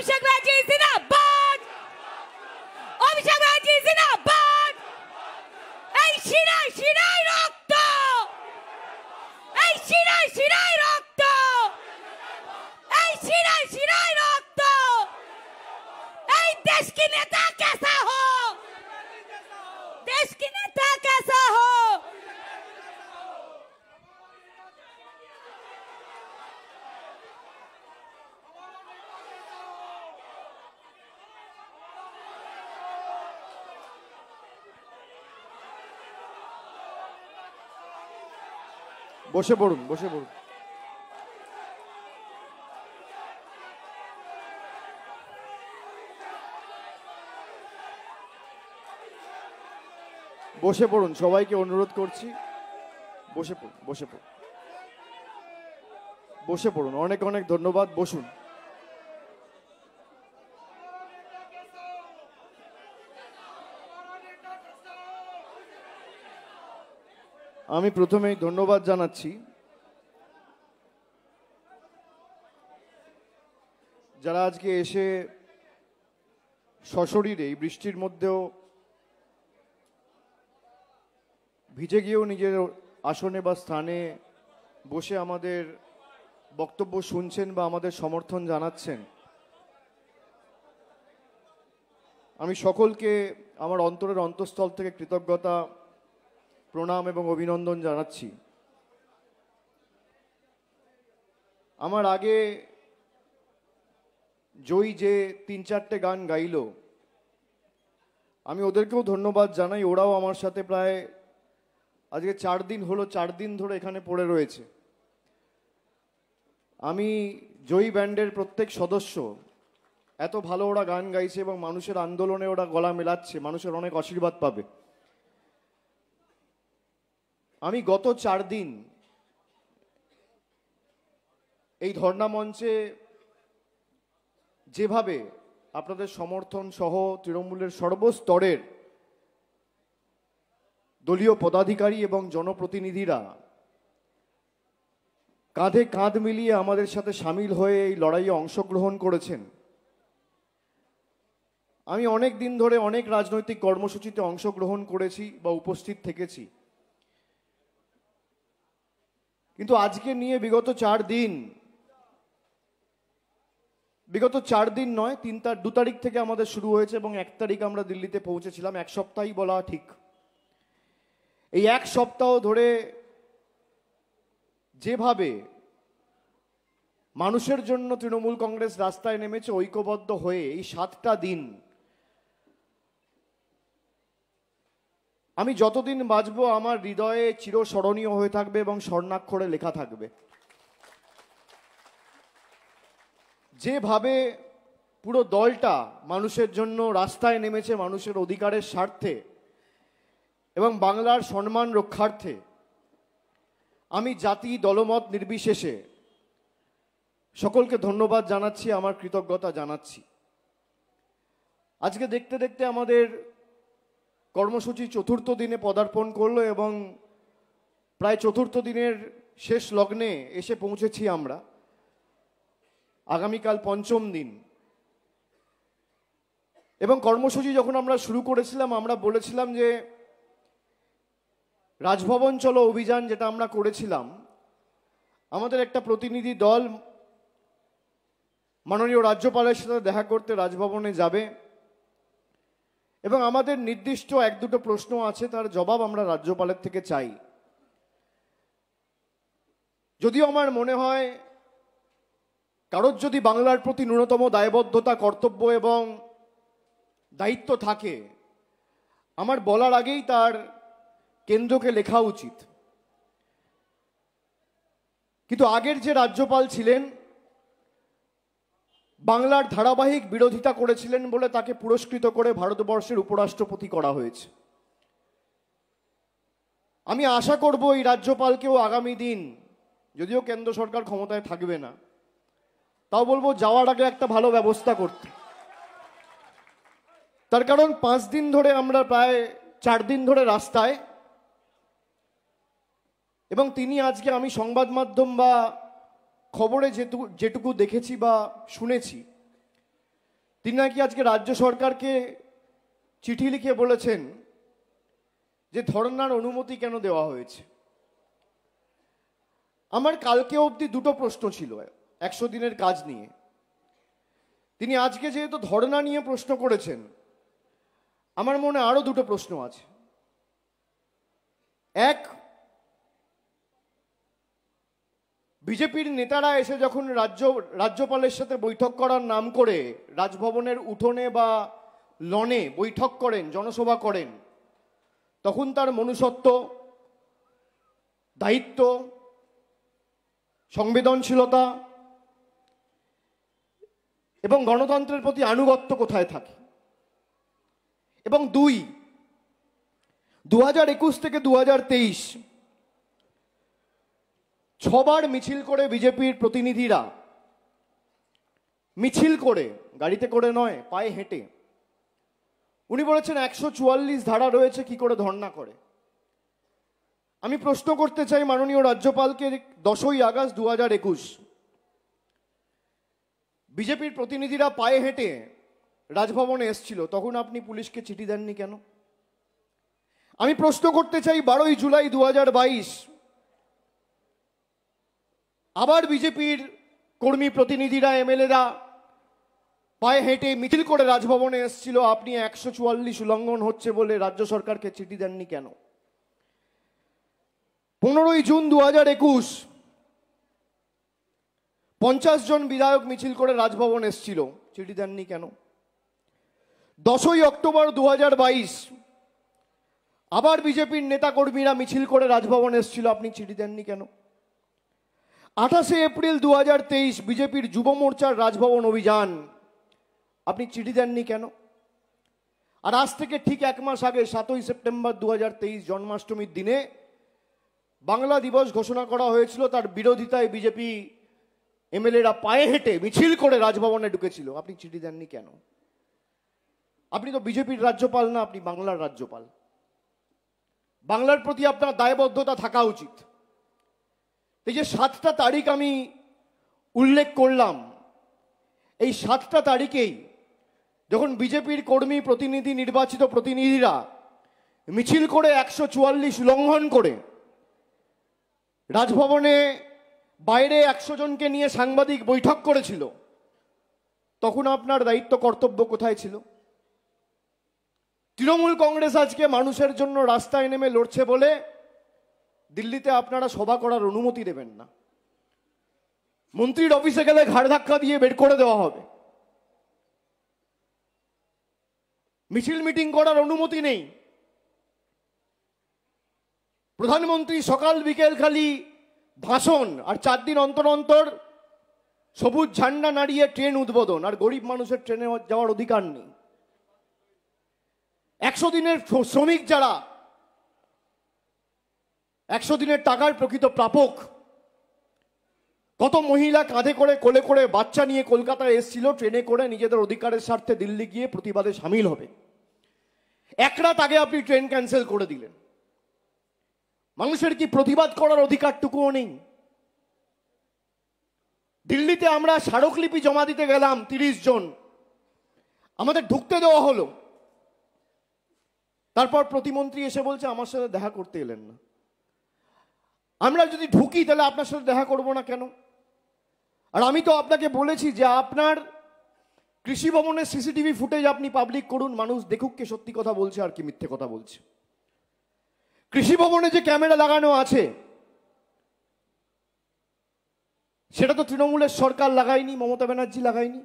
अभिषेक बैजी जिंदाबाद अभिषेक बैजी जिंदाबाद এই শিরায় শিরায় রক্ত এই শিরায় শিরায় রক্ত এই শিরায় শিরায় রক্ত এই দেশ কি নেতা कैसा हो देश की नेता कैसा हो বসে পড়ুন বসে পড়ুন বসে পড়ুন সবাইকে অনুরোধ করছি বসে পড়ুন বসে পড়ুন বসে পড়ুন অনেক অনেক ধন্যবাদ বসুন আমি প্রথমেই ধন্যবাদ জানাচ্ছি যারা আজকে এসে সশরীরে এই বৃষ্টির মধ্যেও ভিজে গিয়েও নিজের আসনে বা স্থানে বসে আমাদের বক্তব্য শুনছেন বা আমাদের সমর্থন জানাচ্ছেন আমি সকলকে আমার অন্তরের অন্তঃস্থল থেকে কৃতজ্ঞতা প্রণাম এবং অভিনন্দন জানাচ্ছি আমার আগে জয়ী যে তিন চারটে গান গাইল আমি ওদেরকেও ধন্যবাদ জানাই ওরাও আমার সাথে প্রায় আজকে চার দিন হলো চার দিন ধরে এখানে পড়ে রয়েছে আমি জয়ী ব্যান্ডের প্রত্যেক সদস্য এত ভালো ওরা গান গাইছে এবং মানুষের আন্দোলনে ওরা গলা মেলাচ্ছে মানুষের অনেক আশীর্বাদ পাবে আমি গত চার দিন এই ধর্ণা মঞ্চে যেভাবে আপনাদের সমর্থন সহ তৃণমূলের সর্বস্তরের দলীয় পদাধিকারী এবং জনপ্রতিনিধিরা কাঁধে কাঁধ মিলিয়ে আমাদের সাথে সামিল হয়ে এই লড়াইয়ে অংশগ্রহণ করেছেন আমি অনেক দিন ধরে অনেক রাজনৈতিক কর্মসূচিতে অংশগ্রহণ করেছি বা উপস্থিত থেকেছি কিন্তু আজকে নিয়ে বিগত চার দিন বিগত চার দিন নয় তিন তার দু তারিখ থেকে আমাদের শুরু হয়েছে এবং এক তারিখ আমরা দিল্লিতে পৌঁছেছিলাম এক সপ্তাহই বলা ঠিক এই এক সপ্তাহ ধরে যেভাবে মানুষের জন্য তৃণমূল কংগ্রেস রাস্তায় নেমেছে ঐক্যবদ্ধ হয়ে এই সাতটা দিন আমি যতদিন বাঁচব আমার হৃদয়ে চিরস্মরণীয় হয়ে থাকবে এবং স্বর্ণাক্ষরে লেখা থাকবে যেভাবে পুরো দলটা মানুষের জন্য রাস্তায় নেমেছে মানুষের অধিকারের স্বার্থে এবং বাংলার সম্মান রক্ষার্থে আমি জাতি দলমত নির্বিশেষে সকলকে ধন্যবাদ জানাচ্ছি আমার কৃতজ্ঞতা জানাচ্ছি আজকে দেখতে দেখতে আমাদের কর্মসূচি চতুর্থ দিনে পদার্পণ করলো এবং প্রায় চতুর্থ দিনের শেষ লগ্নে এসে পৌঁছেছি আমরা আগামীকাল পঞ্চম দিন এবং কর্মসূচি যখন আমরা শুরু করেছিলাম আমরা বলেছিলাম যে রাজভবন চলো অভিযান যেটা আমরা করেছিলাম আমাদের একটা প্রতিনিধি দল মাননীয় রাজ্যপালের সাথে দেখা করতে রাজভবনে যাবে এবং আমাদের নির্দিষ্ট এক দুটো প্রশ্ন আছে তার জবাব আমরা রাজ্যপালের থেকে চাই যদিও আমার মনে হয় কারোর যদি বাংলার প্রতি ন্যূনতম দায়বদ্ধতা কর্তব্য এবং দায়িত্ব থাকে আমার বলার আগেই তার কেন্দ্রকে লেখা উচিত কিন্তু আগের যে রাজ্যপাল ছিলেন বাংলার ধারাবাহিক বিরোধিতা করেছিলেন বলে তাকে পুরস্কৃত করে ভারতবর্ষের উপরাষ্ট্রপতি করা হয়েছে আমি আশা করব এই রাজ্যপালকেও আগামী দিন যদিও কেন্দ্র সরকার ক্ষমতায় থাকবে না তাও বলবো যাওয়ার আগে একটা ভালো ব্যবস্থা করতে তার কারণ পাঁচ দিন ধরে আমরা প্রায় চার দিন ধরে রাস্তায় এবং তিনি আজকে আমি সংবাদ মাধ্যম বা খবরে যেটুকু যেটুকু দেখেছি বা শুনেছি তিনি নাকি আজকে রাজ্য সরকারকে চিঠি লিখে বলেছেন যে ধর্নার অনুমতি কেন দেওয়া হয়েছে আমার কালকে অবধি দুটো প্রশ্ন ছিল একশো দিনের কাজ নিয়ে তিনি আজকে যেহেতু ধর্না নিয়ে প্রশ্ন করেছেন আমার মনে আরও দুটো প্রশ্ন আছে এক বিজেপির নেতারা এসে যখন রাজ্য রাজ্যপালের সাথে বৈঠক করার নাম করে রাজভবনের উঠোনে বা লনে বৈঠক করেন জনসভা করেন তখন তার মনুষ্যত্ব দায়িত্ব সংবেদনশীলতা এবং গণতন্ত্রের প্রতি আনুগত্য কোথায় থাকে এবং দুই দু থেকে দু ছবার মিছিল করে বিজেপির প্রতিনিধিরা মিছিল করে গাড়িতে করে নয় পায়ে হেঁটে উনি বলেছেন একশো চুয়াল্লিশ ধারা রয়েছে কি করে ধর্ণা করে আমি প্রশ্ন করতে চাই মাননীয় রাজ্যপালকে দশই আগস্ট দু হাজার একুশ বিজেপির প্রতিনিধিরা পায়ে হেঁটে রাজভবনে এসছিল তখন আপনি পুলিশকে চিঠি দেননি কেন আমি প্রশ্ন করতে চাই বারোই জুলাই দু হাজার বাইশ আবার বিজেপির কর্মী প্রতিনিধিরা এমএলএরা পায়ে হেঁটে মিছিল করে রাজভবনে এসছিল আপনি একশো চুয়াল্লিশ উল্লঙ্ঘন হচ্ছে বলে রাজ্য সরকারকে চিঠি দেননি কেন পনেরোই জুন দু হাজার একুশ পঞ্চাশ জন বিধায়ক মিছিল করে রাজভবন এসছিল চিঠি দেননি কেন দশই অক্টোবর দু হাজার বাইশ আবার বিজেপির নেতাকর্মীরা মিছিল করে রাজভবন এসছিল আপনি চিঠি দেননি কেন আঠাশে এপ্রিল দু হাজার তেইশ বিজেপির যুব মোর্চার রাজভবন অভিযান আপনি চিঠি দেননি কেন আর আজ থেকে ঠিক এক মাস আগে সাতই সেপ্টেম্বর দু জন্মাষ্টমীর দিনে বাংলা দিবস ঘোষণা করা হয়েছিল তার বিরোধিতায় বিজেপি এমএলএরা পায়ে হেঁটে মিছিল করে রাজভবনে ঢুকেছিল আপনি চিঠি দেননি কেন আপনি তো বিজেপির রাজ্যপাল না আপনি বাংলার রাজ্যপাল বাংলার প্রতি আপনার দায়বদ্ধতা থাকা উচিত এই যে সাতটা তারিখ আমি উল্লেখ করলাম এই সাতটা তারিখেই যখন বিজেপির কর্মী প্রতিনিধি নির্বাচিত প্রতিনিধিরা মিছিল করে একশো চুয়াল্লিশ লঙ্ঘন করে রাজভবনে বাইরে একশো জনকে নিয়ে সাংবাদিক বৈঠক করেছিল তখন আপনার দায়িত্ব কর্তব্য কোথায় ছিল তৃণমূল কংগ্রেস আজকে মানুষের জন্য রাস্তায় নেমে লড়ছে বলে দিল্লিতে আপনারা সভা করার অনুমতি দেবেন না মন্ত্রীর অফিসে গেলে ঘাড় ধাক্কা দিয়ে বের করে দেওয়া হবে মিছিল মিটিং করার অনুমতি নেই প্রধানমন্ত্রী সকাল বিকেল খালি ভাষণ আর চার দিন অন্তর অন্তর সবুজ ঝান্ডা নাড়িয়ে ট্রেন উদ্বোধন আর গরিব মানুষের ট্রেনে যাওয়ার অধিকার নেই একশো দিনের শ্রমিক যারা একশো দিনের টাকার প্রকৃত প্রাপক কত মহিলা কাঁধে করে কোলে করে বাচ্চা নিয়ে কলকাতায় এসেছিল ট্রেনে করে নিজেদের অধিকারের স্বার্থে দিল্লি গিয়ে প্রতিবাদে সামিল হবে এক রাত আগে আপনি ট্রেন ক্যান্সেল করে দিলেন মানুষের কি প্রতিবাদ করার অধিকারটুকুও নেই দিল্লিতে আমরা স্মারকলিপি জমা দিতে গেলাম তিরিশ জন আমাদের ঢুকতে দেওয়া হলো তারপর প্রতিমন্ত্রী এসে বলছে আমার সাথে দেখা করতে এলেন না আমরা যদি ঢুকি তাহলে আপনার সাথে দেখা করব না কেন আর আমি তো আপনাকে বলেছি যে আপনার কৃষি ভবনের সিসিটিভি ফুটেজ আপনি পাবলিক করুন মানুষ দেখুক কে সত্যি কথা বলছে আর কি মিথ্যে কথা বলছে কৃষি ভবনে যে ক্যামেরা লাগানো আছে সেটা তো তৃণমূলের সরকার লাগায়নি মমতা ব্যানার্জি লাগায়নি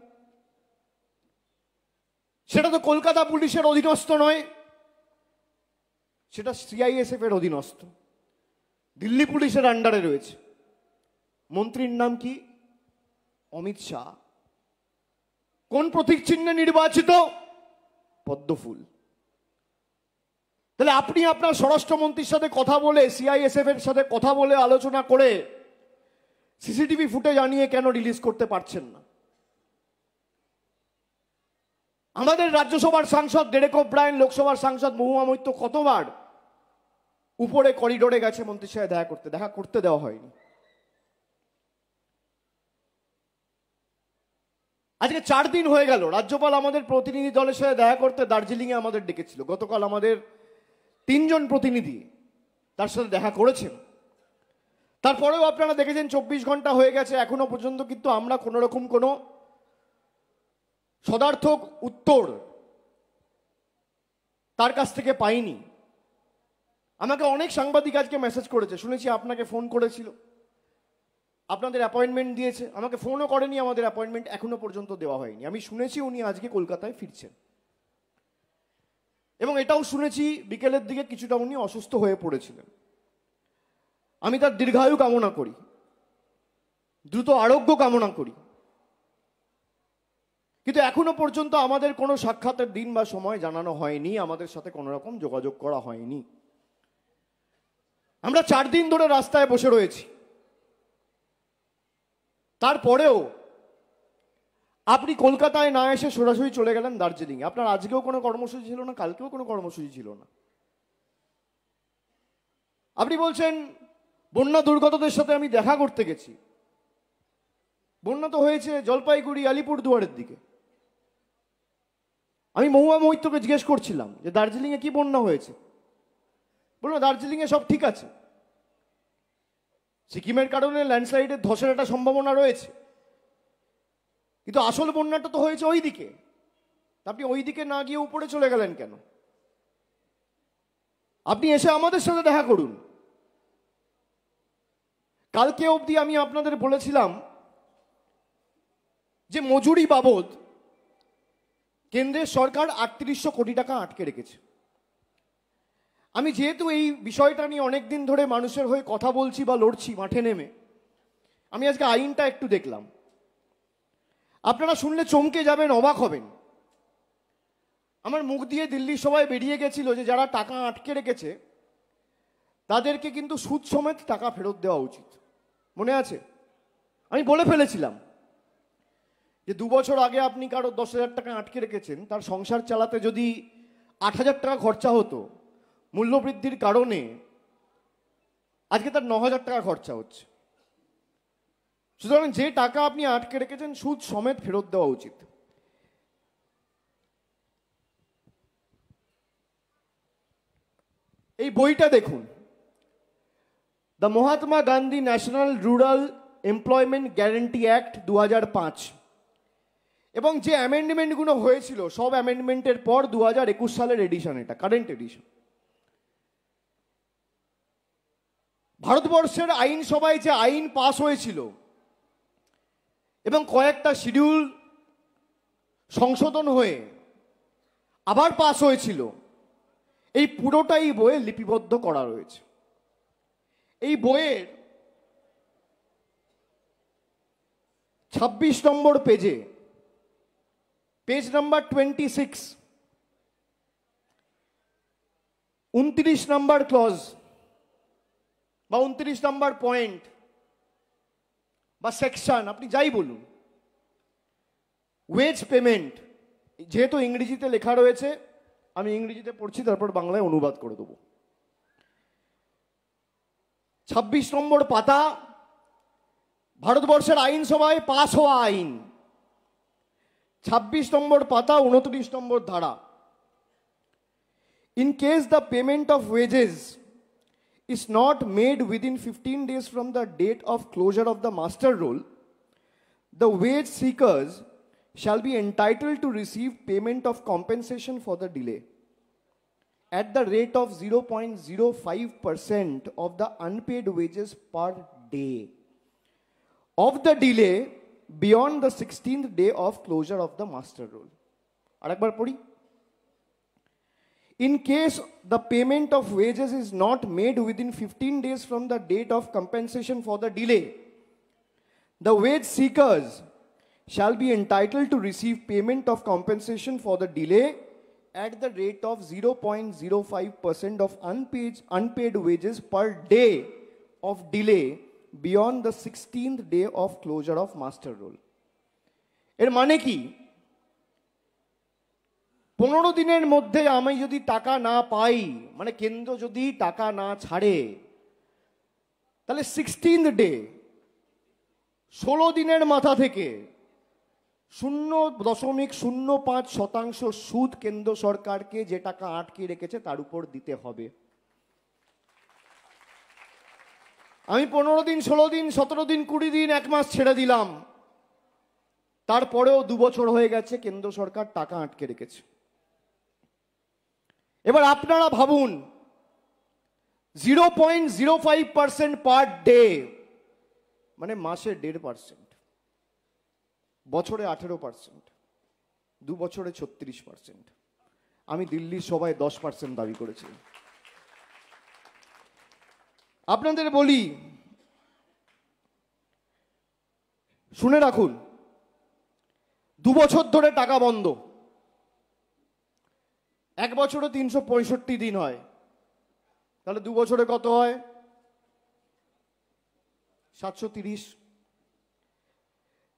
সেটা তো কলকাতা পুলিশের অধীনস্থ নয় সেটা সিআইএসএফ এর অধীনস্থ দিল্লি পুলিশের আন্ডারে রয়েছে মন্ত্রীর নাম কি অমিত শাহ কোন প্রতীক চিহ্নে নির্বাচিত পদ্মফুল তাহলে আপনি আপনার স্বরাষ্ট্রমন্ত্রীর সাথে কথা বলে সিআইএসএফ এর সাথে কথা বলে আলোচনা করে সিসিটিভি ফুটেজ আনিয়ে কেন রিলিজ করতে পারছেন না আমাদের রাজ্যসভার সাংসদ ডেরেক ব্রায়ন লোকসভার সাংসদ মহুয়া মৈত্য কতবার উপরে করিডোরে গেছে মন্ত্রী সাহেব দেখা করতে দেখা করতে দেওয়া হয়নি আজকে চার দিন হয়ে গেল রাজ্যপাল আমাদের প্রতিনিধি দলের সাথে দেখা করতে দার্জিলিংয়ে আমাদের ডেকেছিল গতকাল আমাদের তিনজন প্রতিনিধি তার সাথে দেখা করেছেন তারপরেও আপনারা দেখেছেন চব্বিশ ঘন্টা হয়ে গেছে এখনো পর্যন্ত কিন্তু আমরা কোন রকম কোনো সদার্থক উত্তর তার কাছ থেকে পাইনি আমাকে অনেক সাংবাদিক আজকে মেসেজ করেছে শুনেছি আপনাকে ফোন করেছিল আপনাদের অ্যাপয়েন্টমেন্ট দিয়েছে আমাকে ফোনও করেনি আমাদের অ্যাপয়েন্টমেন্ট এখনও পর্যন্ত দেওয়া হয়নি আমি শুনেছি উনি আজকে কলকাতায় ফিরছেন এবং এটাও শুনেছি বিকেলের দিকে কিছুটা উনি অসুস্থ হয়ে পড়েছিলেন আমি তার দীর্ঘায়ু কামনা করি দ্রুত আরোগ্য কামনা করি কিন্তু এখনো পর্যন্ত আমাদের কোনো সাক্ষাতের দিন বা সময় জানানো হয়নি আমাদের সাথে কোনো রকম যোগাযোগ করা হয়নি আমরা চার দিন ধরে রাস্তায় বসে রয়েছি তারপরেও আপনি কলকাতায় না এসে সরাসরি চলে গেলেন দার্জিলিংয়ে আপনার আজকেও কোনো কর্মসূচি ছিল না কালকেও কোনো কর্মসূচি ছিল না আপনি বলছেন বন্যা দুর্গতদের সাথে আমি দেখা করতে গেছি বন্যা তো হয়েছে জলপাইগুড়ি আলিপুর দুয়ারের দিকে আমি মহুয়া মহিত্যকে জিজ্ঞেস করছিলাম যে দার্জিলিংয়ে কি বন্যা হয়েছে বললো দার্জিলিংয়ে সব ঠিক আছে সিকিমের কারণে ল্যান্ডস্লাইডের ধসের একটা সম্ভাবনা রয়েছে কিন্তু আসল বন্যাটা তো হয়েছে ওই দিকে আপনি ওই দিকে না গিয়ে উপরে চলে গেলেন কেন আপনি এসে আমাদের সাথে দেখা করুন কালকে অবধি আমি আপনাদের বলেছিলাম যে মজুরি বাবদ কেন্দ্রের সরকার আটত্রিশশো কোটি টাকা আটকে রেখেছে আমি যেহেতু এই বিষয়টা নিয়ে অনেক দিন ধরে মানুষের হয়ে কথা বলছি বা লড়ছি মাঠে নেমে আমি আজকে আইনটা একটু দেখলাম আপনারা শুনলে চমকে যাবেন অবাক হবেন আমার মুখ দিয়ে দিল্লির সবাই বেরিয়ে গেছিল যে যারা টাকা আটকে রেখেছে তাদেরকে কিন্তু সুদ সমেত টাকা ফেরত দেওয়া উচিত মনে আছে আমি বলে ফেলেছিলাম যে দু বছর আগে আপনি কারো দশ হাজার টাকা আটকে রেখেছেন তার সংসার চালাতে যদি আট হাজার টাকা খরচা হতো মূল্যবৃদ্ধির কারণে আজকে তার ন হাজার টাকা খরচা হচ্ছে সুতরাং যে টাকা আপনি আটকে রেখেছেন সুদ সমেত ফেরত দেওয়া উচিত এই বইটা দেখুন the Mahatma Gandhi national rural employment guarantee act দু এবং যে অ্যামেন্ডমেন্টগুলো হয়েছিল সব অ্যামেন্ডমেন্টের পর দু সালের এডিশন এটা কারেন্ট এডিশন ভারতবর্ষের আইনসভায় যে আইন পাশ হয়েছিল এবং কয়েকটা শিডিউল সংশোধন হয়ে আবার পাশ হয়েছিল এই পুরোটাই বইয়ে লিপিবদ্ধ করা রয়েছে এই বইয়ের ২৬ নম্বর পেজে পেজ নাম্বার টোয়েন্টি সিক্স উনত্রিশ নম্বর ক্লজ বা উনত্রিশ নম্বর পয়েন্ট বা সেকশন আপনি যাই বলুন ওয়েজ পেমেন্ট যেহেতু ইংরেজিতে লেখা রয়েছে আমি ইংরেজিতে পড়ছি তারপর বাংলায় অনুবাদ করে দেব ছাব্বিশ নম্বর পাতা ভারতবর্ষের আইনসভায় পাশ হওয়া আইন ছাব্বিশ নম্বর পাতা উনত্রিশ নম্বর ধারা in case the payment of wages is not made within 15 days from the date of closure of the master roll, the wage seekers shall be entitled to receive payment of compensation for the delay at the rate of 0.05% of the unpaid wages per day of the delay beyond the 16th day of closure of the master roll. In case the payment of wages is not made within 15 days from the date of compensation for the delay, the wage seekers shall be entitled to receive payment of compensation for the delay at the rate of 0.05% of unpaid, unpaid wages per day of delay beyond the 16th day of closure of master role. এর মানে কি পনেরো দিনের মধ্যে আমি যদি টাকা না পাই মানে কেন্দ্র যদি টাকা না ছাড়ে তাহলে সিক্সটিন ডে ষোলো দিনের মাথা থেকে শূন্য দশমিক শূন্য পাঁচ শতাংশ সুদ কেন্দ্র সরকারকে যে টাকা আটকে রেখেছে তার উপর দিতে হবে আমি পনেরো দিন ষোলো দিন সতেরো দিন কুড়ি দিন এক মাস ছেড়ে দিলাম তারপরেও দু বছর হয়ে গেছে কেন্দ্র সরকার টাকা আটকে রেখেছে এবার আপনারা ভাবুন zero point zero five percent per day মানে মাসে দেড় পার্সেন্ট বছরে আঠেরো পার্সেন্ট দু বছরে ছত্রিশ পার্সেন্ট আমি দিল্লির সবাই দশ পার্সেন্ট দাবি করেছি আপনাদের বলি শুনে রাখুন দু বছর ধরে টাকা বন্ধ এক বছরে তিনশো পঁয়ষট্টি দিন হয় তাহলে দু বছরে কত হয় সাতশো তিরিশ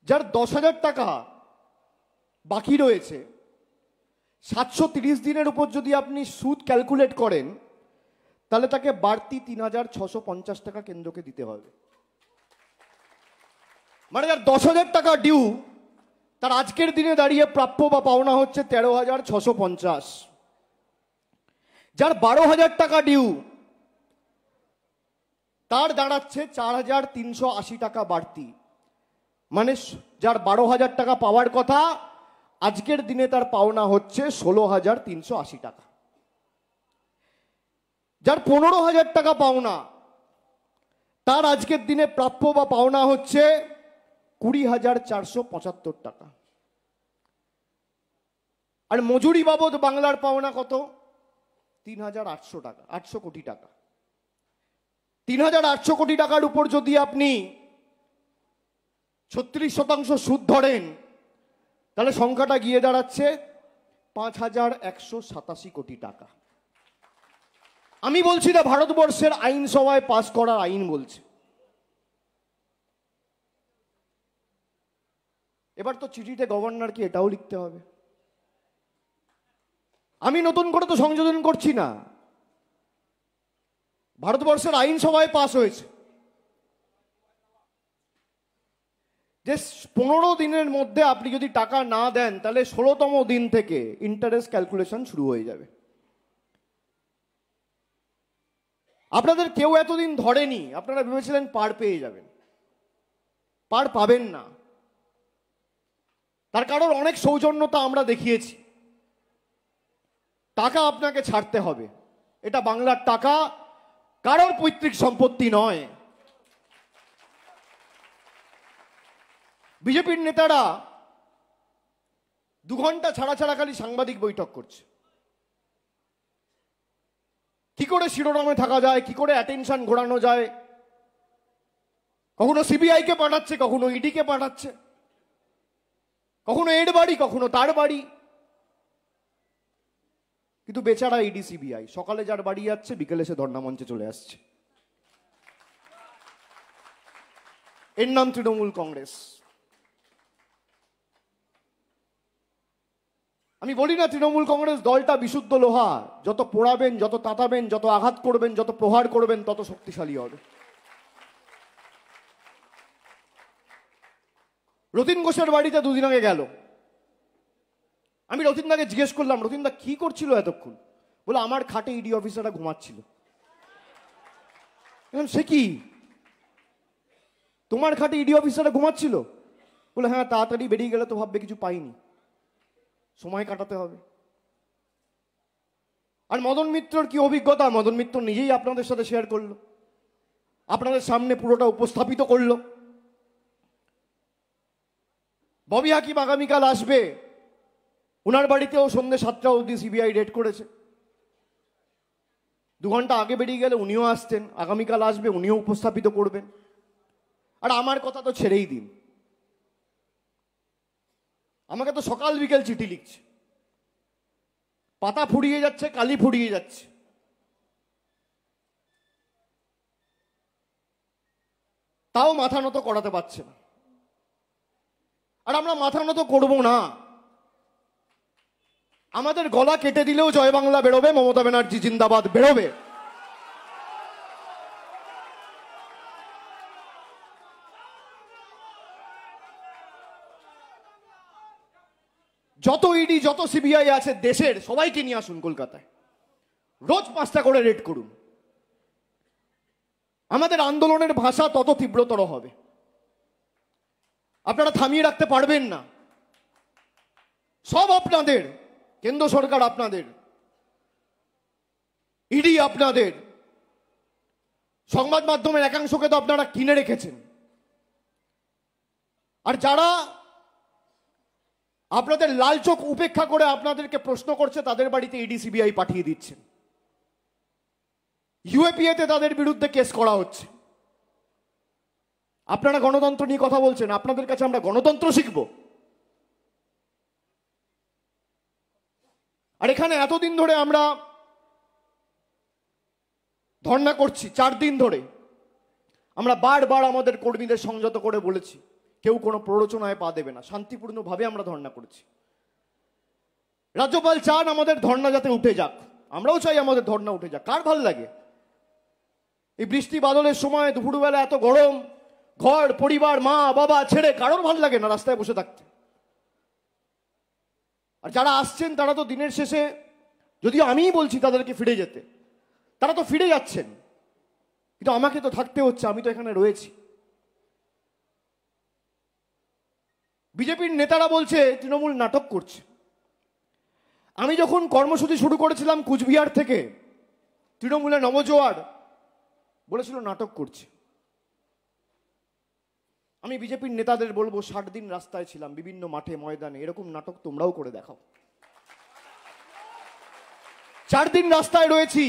যার দশ হাজার টাকা বাকি রয়েছে সাতশো তিরিশ দিনের উপর যদি আপনি সুদ ক্যালকুলেট করেন তাহলে তাকে বাড়তি তিন হাজার ছশো পঞ্চাশ টাকা কেন্দ্রকে দিতে হবে মানে যার দশ হাজার টাকা ডিউ তার আজকের দিনে দাঁড়িয়ে প্রাপ্য বা পাওনা হচ্ছে তেরো হাজার ছশো পঞ্চাশ যার বারো হাজার টাকা ডিউ তার দাঁড়াচ্ছে চার হাজার তিনশো আশি টাকা বাড়তি মানে যার বারো হাজার টাকা পাওয়ার কথা আজকের দিনে তার পাওনা হচ্ছে ষোলো হাজার তিনশো আশি টাকা যার পনেরো হাজার টাকা পাওনা তার আজকের দিনে প্রাপ্য বা পাওনা হচ্ছে কুড়ি হাজার চারশো পঁচাত্তর টাকা আর মজুরি বাবদ বাংলার পাওনা কত তিন হাজার আটশো টাকা আটশো কোটি টাকা তিন হাজার আটশো কোটি টাকার উপর যদি আপনি ছত্রিশ শতাংশ সুদ ধরেন তাহলে সংখ্যাটা গিয়ে দাঁড়াচ্ছে পাঁচ হাজার একশো সাতাশি কোটি টাকা আমি বলছি না ভারতবর্ষের আইনসভায় পাশ করার আইন বলছে এবার তো চিঠিতে গভর্নরকে এটাও লিখতে হবে আমি নতুন করে তো সংযোজন করছি না ভারতবর্ষের আইনসভায় পাশ হয়েছে যে পনেরো দিনের মধ্যে আপনি যদি টাকা না দেন তাহলে ষোলোতম দিন থেকে ইন্টারেস্ট ক্যালকুলেশন শুরু হয়ে যাবে আপনাদের কেউ এতদিন ধরেনি আপনারা ভেবেছিলেন পার পেয়ে যাবেন পার পাবেন না তার কারণ অনেক সৌজন্যতা আমরা দেখিয়েছি টাকা আপনাকে ছাড়তে হবে এটা বাংলার টাকা কারোর পৈতৃক সম্পত্তি নয় বিজেপির নেতারা দু ঘন্টা ছাড়া ছাড়া খালি সাংবাদিক বৈঠক করছে কি করে শিরোনামে থাকা যায় কি করে অ্যাটেনশন ঘোরানো যায় কখনো সিবিআইকে পাঠাচ্ছে কখনো ইডিকে e পাঠাচ্ছে কখনো এর বাড়ি কখনো তার বাড়ি কিন্তু বেচারা ইডিসিবিআই সকালে যার বাড়ি যাচ্ছে বিকেলে সে ধর্ণামঞ্চে চলে আসছে এর নাম তৃণমূল কংগ্রেস আমি বলি না তৃণমূল কংগ্রেস দলটা বিশুদ্ধ লোহা যত পোড়াবেন যত তাতাবেন যত আঘাত করবেন যত প্রহার করবেন তত শক্তিশালী হবে রতিন ঘোষের বাড়িতে দুদিন আগে গেল আমি রতিনদাকে জিজ্ঞেস করলাম রতিনদা কি করছিল এতক্ষণ বলে আমার খাটে ইডি e অফিসাররা ঘুমাচ্ছিল সে কি তোমার খাটে ইডি e অফিসাররা ঘুমাচ্ছিল বলে হ্যাঁ তাড়াতাড়ি বেরিয়ে গেলে তো ভাববে কিছু পাইনি সময় কাটাতে হবে আর মদন মিত্রর কি অভিজ্ঞতা মদন মিত্র নিজেই আপনাদের সাথে শেয়ার করলো আপনাদের সামনে পুরোটা উপস্থাপিত করলো ববি হাকিম আগামীকাল আসবে ওনার বাড়িতেও সন্ধ্যে সাতটা অবধি সিবিআই রেড করেছে দু ঘন্টা আগে বেরিয়ে গেলে উনিও আসতেন আগামীকাল আসবে উনিও উপস্থাপিত করবেন আর আমার কথা তো ছেড়েই দিন আমাকে তো সকাল বিকেল চিঠি লিখছে পাতা ফুরিয়ে যাচ্ছে কালি ফুরিয়ে যাচ্ছে তাও মাথা নত করাতে পারছে না আর আমরা মাথা নত করবো না আমাদের গলা কেটে দিলেও জয় বাংলা বেরোবে মমতা ব্যানার্জি জিন্দাবাদ বেরোবে যত ইডি e যত সিবিআই আছে দেশের সবাইকে নিয়ে আসুন কলকাতায় রোজ পাঁচটা করে রেড করুন আমাদের আন্দোলনের ভাষা তত তীব্রতর হবে আপনারা থামিয়ে রাখতে পারবেন না সব আপনাদের কেন্দ্র সরকার আপনাদের ইডি আপনাদের সংবাদ মাধ্যমের একাংশকে তো আপনারা কিনে রেখেছেন আর যারা আপনাদের লাল চোখ উপেক্ষা করে আপনাদেরকে প্রশ্ন করছে তাদের বাড়িতে ইডি সিবিআই পাঠিয়ে দিচ্ছেন ইউএপিএতে তাদের বিরুদ্ধে কেস করা হচ্ছে আপনারা গণতন্ত্র নিয়ে কথা বলছেন আপনাদের কাছে আমরা গণতন্ত্র শিখবো আর এখানে এতদিন ধরে আমরা ধর্ণা করছি চার দিন ধরে আমরা বারবার আমাদের কর্মীদের সংযত করে বলেছি কেউ কোনো প্ররোচনায় পা দেবে না শান্তিপূর্ণভাবে আমরা ধর্ণা করেছি রাজ্যপাল চান আমাদের ধর্ণা যাতে উঠে যাক আমরাও চাই আমাদের ধর্ণা উঠে যাক কার ভাল লাগে এই বৃষ্টি বাদলের সময় দুপুরবেলা এত গরম ঘর পরিবার মা বাবা ছেড়ে কারোর ভাল লাগে না রাস্তায় বসে থাকতে আর যারা আসছেন তারা তো দিনের শেষে যদিও আমিই বলছি তাদেরকে ফিরে যেতে তারা তো ফিরে যাচ্ছেন কিন্তু আমাকে তো থাকতে হচ্ছে আমি তো এখানে রয়েছি বিজেপির নেতারা বলছে তৃণমূল নাটক করছে আমি যখন কর্মসূচি শুরু করেছিলাম কুচবিহার থেকে তৃণমূলের নবজোয়ার বলেছিল নাটক করছে আমি বিজেপির নেতাদের বলবো ষাট দিন রাস্তায় ছিলাম বিভিন্ন মাঠে ময়দানে এরকম নাটক তোমরাও করে দেখাও চার দিন রাস্তায় রয়েছি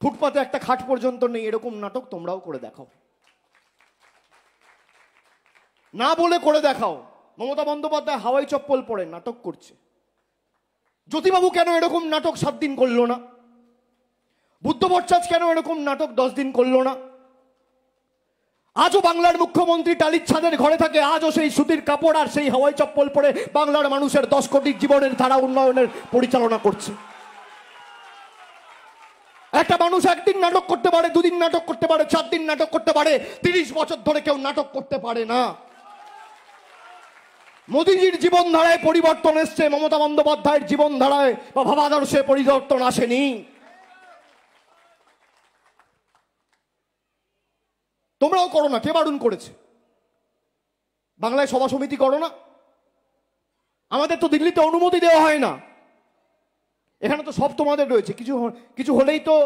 ফুটপাতে একটা খাট পর্যন্ত নেই এরকম নাটক তোমরাও করে দেখাও না বলে করে দেখাও মমতা বন্দ্যোপাধ্যায় হাওয়াই চপ্পল পরে নাটক করছে জ্যোতিবাবু কেন এরকম নাটক সাত দিন করল না বুদ্ধ ভট্টাচ কেন এরকম নাটক দশ দিন করল না আজও বাংলার মুখ্যমন্ত্রী টালির ছাদের ঘরে থাকে আজও সেই সুতির কাপড় আর সেই হাওয়াই চপ্পল পরে বাংলার মানুষের দশ কোটি জীবনের ধারা উন্নয়নের পরিচালনা করছে একটা মানুষ একদিন নাটক করতে পারে দুদিন নাটক করতে পারে চার দিন নাটক করতে পারে তিরিশ বছর ধরে কেউ নাটক করতে পারে না মোদিজির জীবনধারায় পরিবর্তন এসছে মমতা বন্দ্যোপাধ্যায়ের জীবনধারায় বা ভাবাদর্শে পরিবর্তন আসেনি তোমরাও করো না কে বারণ করেছে বাংলায় সভা সমিতি করো না আমাদের তো দিল্লিতে অনুমতি দেওয়া হয় না এখানে তো সব তোমাদের রয়েছে কিছু কিছু হলেই তো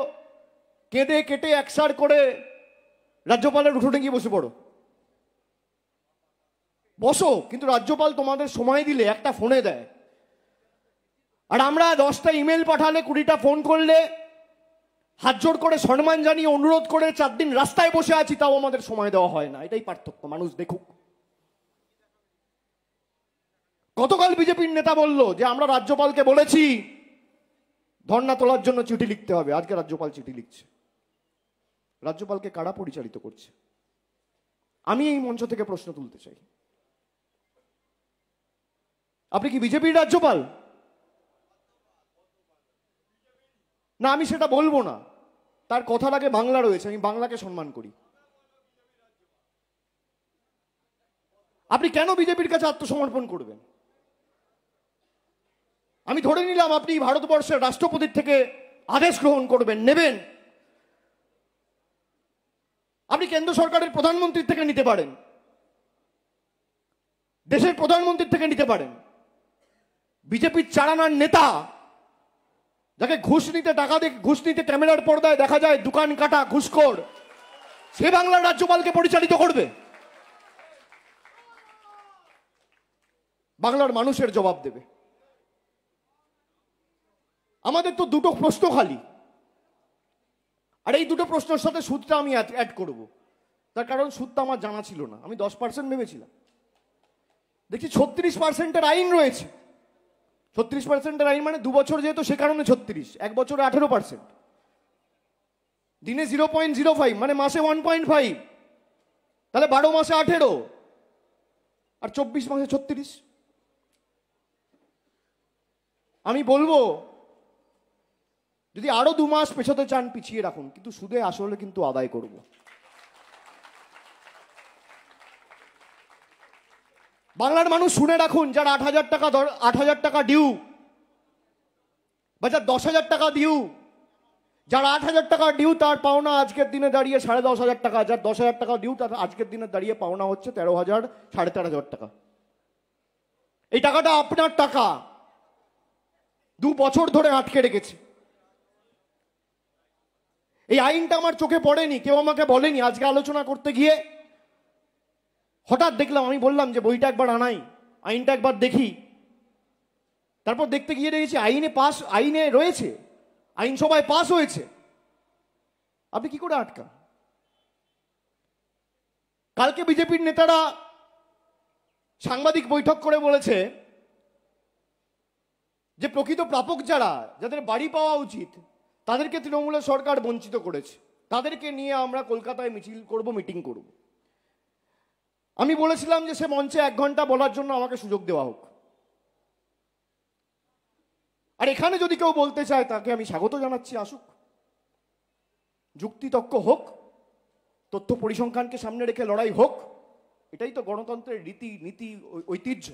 কেঁদে কেটে একসার করে রাজ্যপালের উঠো গিয়ে বসে পড়ো বসো কিন্তু রাজ্যপাল তোমাদের সময় দিলে একটা ফোনে দেয় আর আমরা দশটা ইমেল পাঠালে কুড়িটা ফোন করলে হাত জোর করে সম্মান জানিয়ে অনুরোধ করে চার দিন রাস্তায় বসে আছি তাও আমাদের সময় দেওয়া হয় না এটাই পার্থক্য মানুষ দেখুক গতকাল বিজেপির নেতা বলল যে আমরা রাজ্যপালকে বলেছি ধর্না তোলার জন্য চিঠি লিখতে হবে আজকে রাজ্যপাল চিঠি লিখছে রাজ্যপালকে কারা পরিচালিত করছে আমি এই মঞ্চ থেকে প্রশ্ন তুলতে চাই আপনি কি বিজেপির রাজ্যপাল না আমি সেটা বলবো না তার কথার আগে বাংলা রয়েছে আমি বাংলাকে সম্মান করি আপনি কেন বিজেপির কাছে আত্মসমর্পণ করবেন আমি ধরে নিলাম আপনি ভারতবর্ষের রাষ্ট্রপতির থেকে আদেশ গ্রহণ করবেন নেবেন আপনি কেন্দ্র সরকারের প্রধানমন্ত্রীর থেকে নিতে পারেন দেশের প্রধানমন্ত্রীর থেকে নিতে পারেন বিজেপির চারানার নেতা যাকে ঘুষ নিতে টাকা দেখে ঘুষ নিতে ক্যামেরার পর্দায় দেখা যায় দোকান কাটা ঘুষখোর সে বাংলার রাজ্যপালকে পরিচালিত করবে বাংলার মানুষের জবাব দেবে আমাদের তো দুটো প্রশ্ন খালি আর এই দুটো প্রশ্নের সাথে সুদটা আমি অ্যাড করব তার কারণ সুদটা আমার জানা ছিল না আমি দশ পার্সেন্ট ভেবেছিলাম দেখছি ছত্রিশ পার্সেন্টের আইন রয়েছে ছত্রিশ পার্সেন্টের আইন মানে দু বছর যেহেতু সে কারণে ছত্রিশ এক বছরে আঠেরো পার্সেন্ট দিনে জিরো পয়েন্ট জিরো ফাইভ মানে মাসে ওয়ান পয়েন্ট ফাইভ তাহলে বারো মাসে আঠেরো আর চব্বিশ মাসে ছত্রিশ আমি বলবো যদি আরও দু মাস পেছাতে চান পিছিয়ে রাখুন কিন্তু সুদে আসলে কিন্তু আদায় করবো বাংলার মানুষ শুনে রাখুন যার আট হাজার টাকা আট হাজার টাকা ডিউ বা যার দশ হাজার টাকা ডিউ যার আট হাজার টাকা ডিউ তার পাওনা আজকের দিনে দাঁড়িয়ে সাড়ে দশ হাজার টাকা যার দশ হাজার টাকা ডিউ তার আজকের দিনে দাঁড়িয়ে পাওনা হচ্ছে তেরো হাজার সাড়ে তেরো হাজার টাকা এই টাকাটা আপনার টাকা দু বছর ধরে আটকে রেখেছে এই আইনটা আমার চোখে পড়েনি কেউ আমাকে বলেনি আজকে আলোচনা করতে গিয়ে হঠাৎ দেখলাম আমি বললাম যে বইটা একবার আনাই আইনটা একবার দেখি তারপর দেখতে গিয়ে দেখেছি আইনে পাস আইনে রয়েছে আইনসভায় পাস হয়েছে আপনি কি করে আটকান কালকে বিজেপির নেতারা সাংবাদিক বৈঠক করে বলেছে যে প্রকৃত প্রাপক যারা যাদের বাড়ি পাওয়া উচিত তাদেরকে তৃণমূলের সরকার বঞ্চিত করেছে তাদেরকে নিয়ে আমরা কলকাতায় মিছিল করব মিটিং করবো আমি বলেছিলাম যে সে মঞ্চে এক ঘন্টা বলার জন্য আমাকে সুযোগ দেওয়া হোক আর এখানে যদি কেউ বলতে চায় তাকে আমি স্বাগত জানাচ্ছি আসুক যুক্তিতক্ক হোক তথ্য পরিসংখ্যানকে সামনে রেখে লড়াই হোক এটাই তো গণতন্ত্রের রীতি নীতি ঐতিহ্য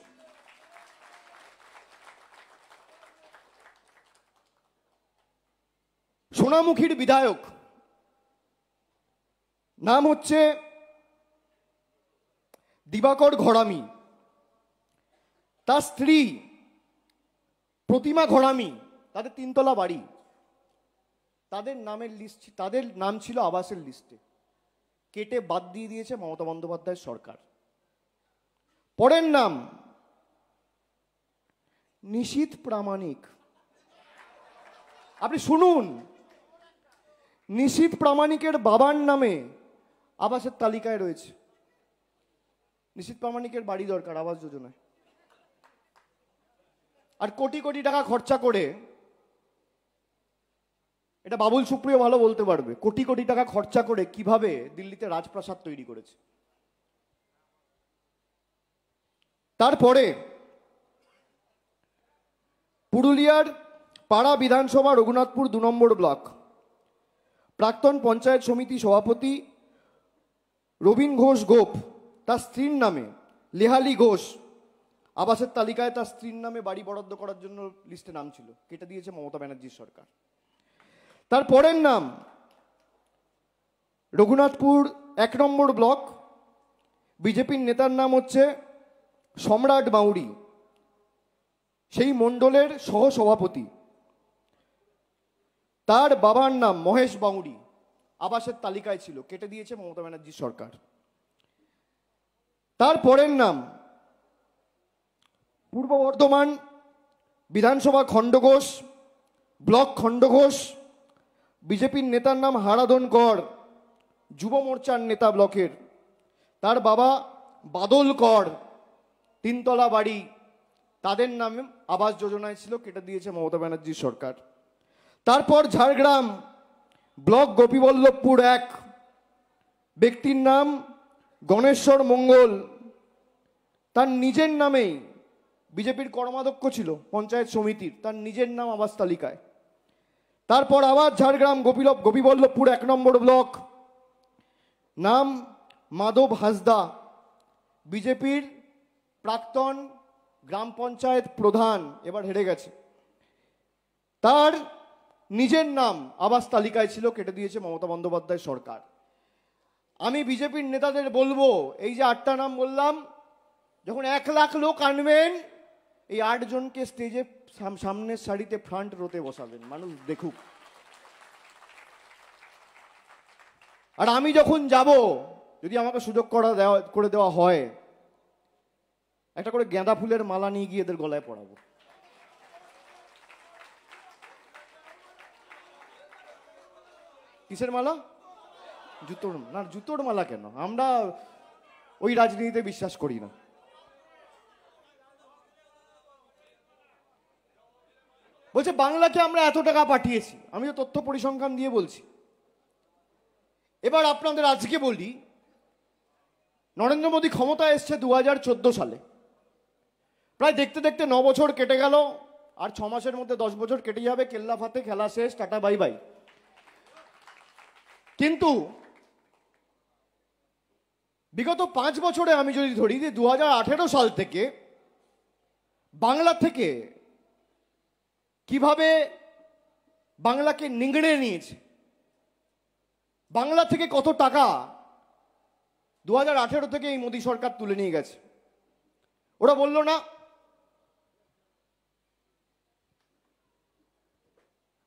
সোনামুখীর বিধায়ক নাম হচ্ছে দিবাকর ঘরামি তার স্ত্রী প্রতিমা ঘরামি তাদের তিনতলা বাড়ি তাদের নামের লিস্ট তাদের নাম ছিল আবাসের লিস্টে কেটে বাদ দিয়ে দিয়েছে মমতা বন্দ্যোপাধ্যায়ের সরকার পরের নাম নিশীত প্রামাণিক আপনি শুনুন নিশীত প্রামাণিকের বাবার নামে আবাসের তালিকায় রয়েছে নিশ্চিত প্রামাণিকের বাড়ি দরকার আবাস যোজনায় আর কোটি কোটি টাকা খরচা করে এটা বাবুল সুপ্রিয় ভালো বলতে পারবে কোটি কোটি টাকা খরচা করে কিভাবে দিল্লিতে রাজপ্রাসাদ তৈরি করেছে তারপরে পুরুলিয়ার পাড়া বিধানসভা রঘুনাথপুর দু নম্বর ব্লক প্রাক্তন পঞ্চায়েত সমিতি সভাপতি রবীন ঘোষ গোপ তার স্ত্রীর নামে লেহালি ঘোষ আবাসের তালিকায় তার স্ত্রীর নামে বাড়ি বরাদ্দ করার জন্য লিস্টে নাম ছিল কেটে দিয়েছে মমতা ব্যানার্জির সরকার তার পরের নাম রঘুনাথপুর এক নম্বর ব্লক বিজেপির নেতার নাম হচ্ছে সম্রাট বাউরি সেই মণ্ডলের সহসভাপতি তার বাবার নাম মহেশ বাউরি আবাসের তালিকায় ছিল কেটে দিয়েছে মমতা ব্যানার্জির সরকার তার পরের নাম পূর্ব বর্ধমান বিধানসভা খণ্ডঘোষ ব্লক খণ্ডঘোষ বিজেপির নেতার নাম হারাধন কর যুব মোর্চার নেতা ব্লকের তার বাবা বাদল কর তিনতলা বাড়ি তাদের নামে আবাস যোজনায় ছিল কেটে দিয়েছে মমতা ব্যানার্জির সরকার তারপর ঝাড়গ্রাম ব্লক গোপীবল্লভপুর এক ব্যক্তির নাম গণেশ্বর মঙ্গল তার নিজের নামেই বিজেপির কর্মাধ্যক্ষ ছিল পঞ্চায়েত সমিতির তার নিজের নাম আবাস তালিকায় তারপর আবার ঝাড়গ্রাম গোপীল গোপীবল্লভপুর এক নম্বর ব্লক নাম মাধব হাসদা বিজেপির প্রাক্তন গ্রাম পঞ্চায়েত প্রধান এবার হেরে গেছে তার নিজের নাম আবাস তালিকায় ছিল কেটে দিয়েছে মমতা বন্দ্যোপাধ্যায় সরকার আমি বিজেপির নেতাদের বলবো এই যে আটটা নাম বললাম যখন এক লাখ লোক আনবেন এই আটজনকে স্টেজে সামনের শাড়িতে ফ্রন্ট রোতে বসাবেন মানুষ দেখুক আর আমি যখন যাব যদি আমাকে সুযোগ করা দেওয়া করে দেওয়া হয় একটা করে গেঁদা ফুলের মালা নিয়ে গিয়ে এদের গলায় পড়াবো কিসের মালা জুতোর না জুতোর মালা কেন আমরা ওই রাজনীতিতে বিশ্বাস করি না বলছে বাংলাকে আমরা এত টাকা পাঠিয়েছি আমিও তথ্য পরিসংখ্যান দিয়ে বলছি এবার আপনাদের আজকে বলি নরেন্দ্র মোদী ক্ষমতা এসছে দু সালে প্রায় দেখতে দেখতে ন বছর কেটে গেল আর ছ মাসের মধ্যে দশ বছর কেটে যাবে কেল্লা ফাতে খেলা শেষ টাটা বাই বাই কিন্তু বিগত পাঁচ বছরে আমি যদি ধরি যে দু সাল থেকে বাংলা থেকে কিভাবে বাংলাকে নিংড়ে নিয়েছে বাংলা থেকে কত টাকা দু থেকে এই মোদী সরকার তুলে নিয়ে গেছে ওরা বলল না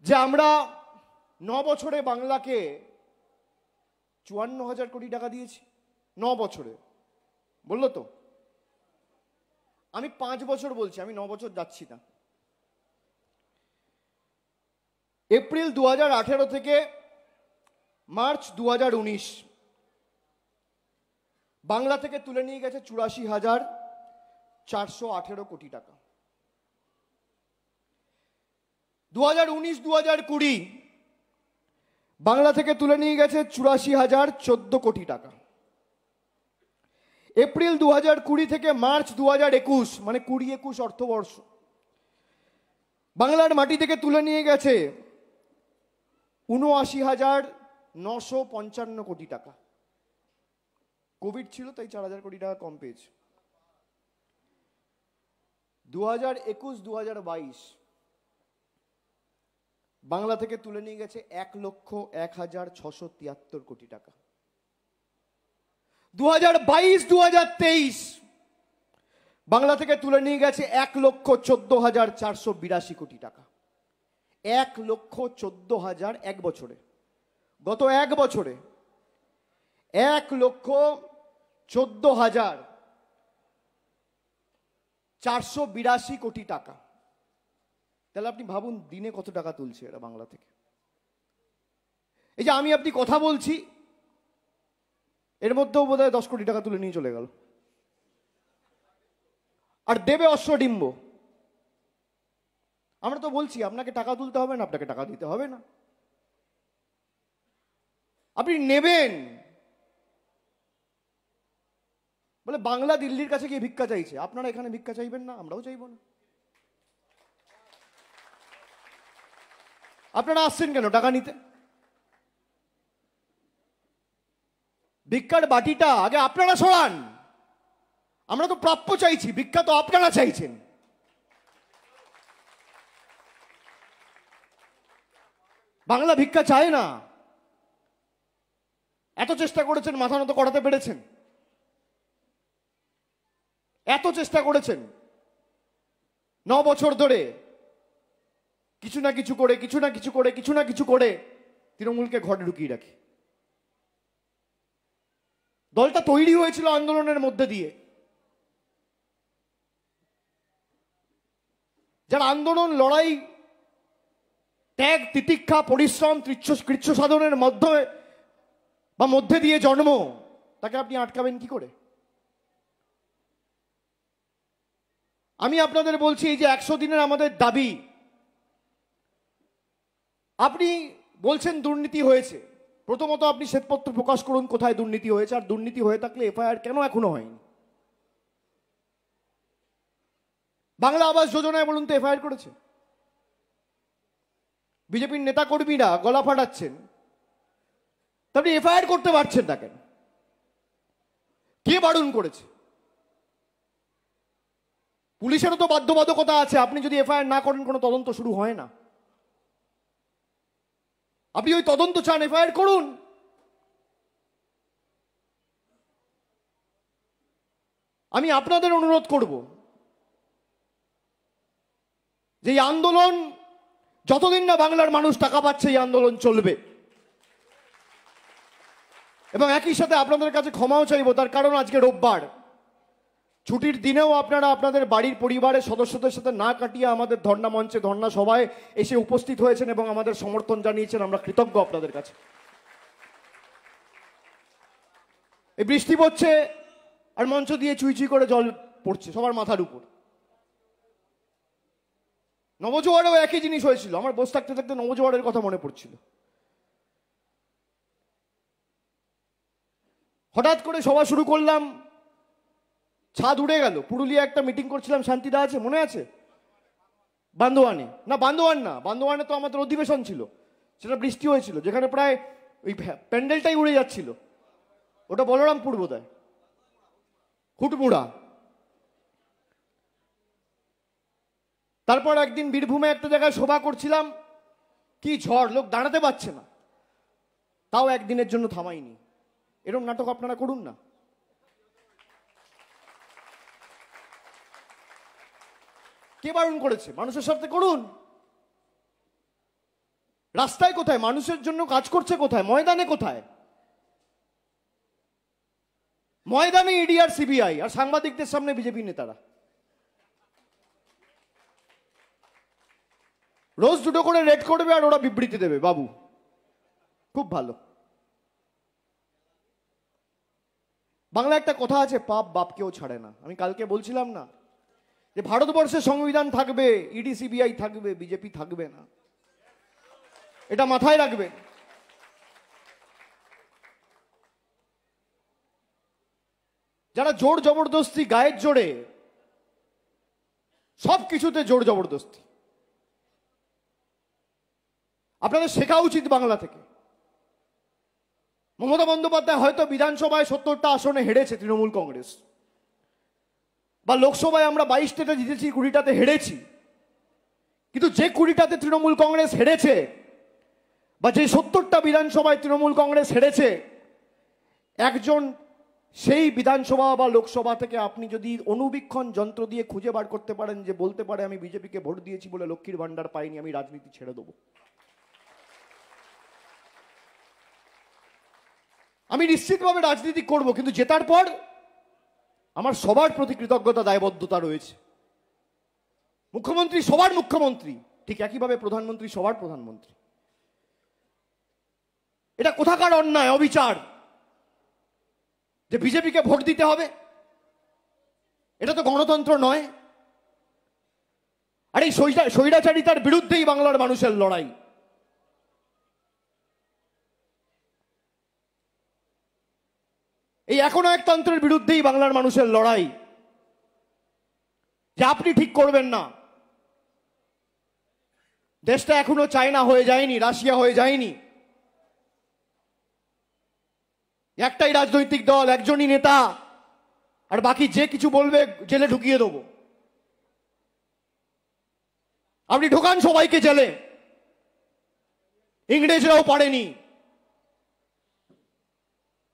যে আমরা ন বছরে বাংলাকে চুয়ান্ন হাজার কোটি টাকা দিয়েছি ন বছরে বললো তো আমি পাঁচ বছর বলছি আমি ন বছর যাচ্ছি না এপ্রিল দু থেকে মার্চ দু বাংলা থেকে তুলে নিয়ে গেছে চুরাশি হাজার চারশো আঠেরো কোটি টাকা দু হাজার উনিশ দু হাজার কুড়ি বাংলা থেকে তুলে নিয়ে গেছে চুরাশি হাজার চোদ্দ কোটি টাকা এপ্রিল দু হাজার কুড়ি থেকে মার্চ দু হাজার একুশ মানে কুড়ি একুশ অর্থবর্ষ বাংলার মাটি থেকে তুলে নিয়ে গেছে উনআশি হাজার নশো পঞ্চান্ন কোটি টাকা কোভিড ছিল তাই চার হাজার কোটি টাকা কম পেয়েছে দু হাজার একুশ দু হাজার বাইশ বাংলা থেকে তুলে নিয়ে গেছে এক লক্ষ এক হাজার ছশো তিয়াত্তর কোটি টাকা দু হাজার বাইশ তেইশ বাংলা থেকে তুলে নিয়ে গেছে এক লক্ষ চোদ্দ হাজার চারশো বিরাশি কোটি টাকা এক লক্ষ চোদ্দ হাজার এক বছরে গত এক বছরে এক লক্ষ চোদ্দ হাজার চারশো বিরাশি কোটি টাকা তাহলে আপনি ভাবুন দিনে কত টাকা তুলছে এরা বাংলা থেকে এই যে আমি আপনি কথা বলছি এর মধ্যেও বোধ হয় দশ কোটি টাকা তুলে নিয়ে চলে গেল আর দেবে অশ্বডিম্ব আমরা তো বলছি আপনাকে টাকা তুলতে হবে না আপনাকে টাকা দিতে হবে না আপনি নেবেন বলে বাংলা দিল্লির কাছে গিয়ে ভিক্ষা চাইছে আপনারা এখানে ভিক্ষা চাইবেন না আমরাও চাইব না আপনারা আসছেন কেন টাকা নিতে ভিক্ষার বাটিটা আগে আপনারা সরান আমরা তো প্রাপ্য চাইছি ভিক্ষা তো আপনারা চাইছেন বাংলা ভিক্ষা চায় না এত চেষ্টা করেছেন মাথা নত করাতে পেরেছেন এত চেষ্টা করেছেন ন বছর ধরে কিছু না কিছু করে কিছু না কিছু করে কিছু না কিছু করে তৃণমূলকে ঘরে ঢুকিয়ে রাখি দলটা তৈরি হয়েছিল আন্দোলনের মধ্যে দিয়ে যারা আন্দোলন লড়াই ত্যাগ তিতিক্ষা পরিশ্রম কৃচ্ছ সাধনের মাধ্যমে বা মধ্যে দিয়ে জন্ম তাকে আপনি আটকাবেন কি করে আমি আপনাদের বলছি এই যে একশো দিনের আমাদের দাবি আপনি বলছেন দুর্নীতি হয়েছে প্রথমত আপনি শ্বেতপত্র প্রকাশ করুন কোথায় দুর্নীতি হয়েছে আর দুর্নীতি হয়ে থাকলে এফআইআর কেন এখনো হয়নি বাংলা আবাস যোজনায় বলুন তো এফআইআর করেছে বিজেপির নেতাকর্মীরা গলা ফাটাচ্ছেন তারপরে এফআইআর করতে পারছেন না কেন কে বারণ করেছে পুলিশেরও তো বাধ্যবাধকতা আছে আপনি যদি এফআইআর না করেন কোনো তদন্ত শুরু হয় না আপনি ওই তদন্ত চান এফআইআর করুন আমি আপনাদের অনুরোধ করব যে এই আন্দোলন যতদিন না বাংলার মানুষ টাকা পাচ্ছে এই আন্দোলন চলবে এবং একই সাথে আপনাদের কাছে ক্ষমাও চাইব তার কারণ আজকে রোববার ছুটির দিনেও আপনারা আপনাদের বাড়ির পরিবারের সদস্যদের সাথে না কাটিয়ে আমাদের ধর্ণা মঞ্চে ধর্না সভায় এসে উপস্থিত হয়েছেন এবং আমাদের সমর্থন জানিয়েছেন আমরা কৃতজ্ঞ আপনাদের কাছে এই বৃষ্টি পড়ছে আর মঞ্চ দিয়ে চুই করে জল পড়ছে সবার মাথার উপর নবজোয়ারেও একই জিনিস হয়েছিল আমার বসে থাকতে থাকতে নবজোয়ারের কথা মনে পড়ছিল হঠাৎ করে সভা শুরু করলাম ছাদ উড়ে গেল পুরুলিয়া একটা মিটিং করছিলাম শান্তিদা আছে মনে আছে বান্দোয়ানে না বান্দোয়ান না বান্দোয়ানে তো আমাদের অধিবেশন ছিল সেটা বৃষ্টি হয়েছিল যেখানে প্রায় ওই প্যান্ডেলটাই উড়ে যাচ্ছিল ওটা বলরামপুর বোধ হয় হুটমুড়া তারপর একদিন বীরভূমে একটা জায়গায় শোভা করছিলাম কি ঝড় লোক দাঁড়াতে পারছে না তাও একদিনের জন্য থামাইনি এরকম নাটক আপনারা করুন না কে বারণ করেছে মানুষের সাথে করুন রাস্তায় কোথায় মানুষের জন্য কাজ করছে কোথায় ময়দানে কোথায় ময়দানে ইডি e আর সিবিআই আর সাংবাদিকদের সামনে বিজেপি নেতারা রোজ দুটো করে রেড করবে আর ওরা বিবৃতি দেবে বাবু খুব ভালো বাংলা একটা কথা আছে পাপ বাপকেও ছাড়ে না আমি কালকে বলছিলাম না যে ভারতবর্ষে সংবিধান থাকবে ইডি e সিবিআই থাকবে বিজেপি থাকবে না এটা মাথায় রাখবে যারা জোর জবরদস্তি গায়ের জোরে সব কিছুতে জোর জবরদস্তি আপনাদের শেখা উচিত বাংলা থেকে মমতা বন্দ্যোপাধ্যায় হয়তো বিধানসভায় সত্তরটা আসনে হেরেছে তৃণমূল কংগ্রেস বা লোকসভায় আমরা বাইশটাতে জিতেছি কুড়িটাতে হেরেছি কিন্তু যে কুড়িটাতে তৃণমূল কংগ্রেস হেরেছে বা যে সত্তরটা বিধানসভায় তৃণমূল কংগ্রেস হেরেছে একজন সেই বিধানসভা বা লোকসভা থেকে আপনি যদি অনুবীক্ষণ যন্ত্র দিয়ে খুঁজে বার করতে পারেন যে বলতে পারে আমি বিজেপিকে ভোট দিয়েছি বলে লক্ষ্মীর ভাণ্ডার পাইনি আমি রাজনীতি ছেড়ে দেব আমি নিশ্চিতভাবে রাজনীতি করব কিন্তু জেতার পর আমার সবার প্রতি কৃতজ্ঞতা দায়বদ্ধতা রয়েছে মুখ্যমন্ত্রী সবার মুখ্যমন্ত্রী ঠিক একইভাবে প্রধানমন্ত্রী সবার প্রধানমন্ত্রী এটা কোথাকার অন্যায় অবিচার যে বিজেপিকে ভোট দিতে হবে এটা তো গণতন্ত্র নয় আর এই স্বৈরাচারিতার বিরুদ্ধেই বাংলার মানুষের লড়াই এই এখনো এক তন্ত্রের বিরুদ্ধেই বাংলার মানুষের লড়াই যে আপনি ঠিক করবেন না দেশটা এখনো চায়না হয়ে যায়নি রাশিয়া হয়ে যায়নি একটাই রাজনৈতিক দল একজনই নেতা আর বাকি যে কিছু বলবে জেলে ঢুকিয়ে দেবো আপনি ঢোকান সবাইকে জেলে ইংরেজরাও পারেনি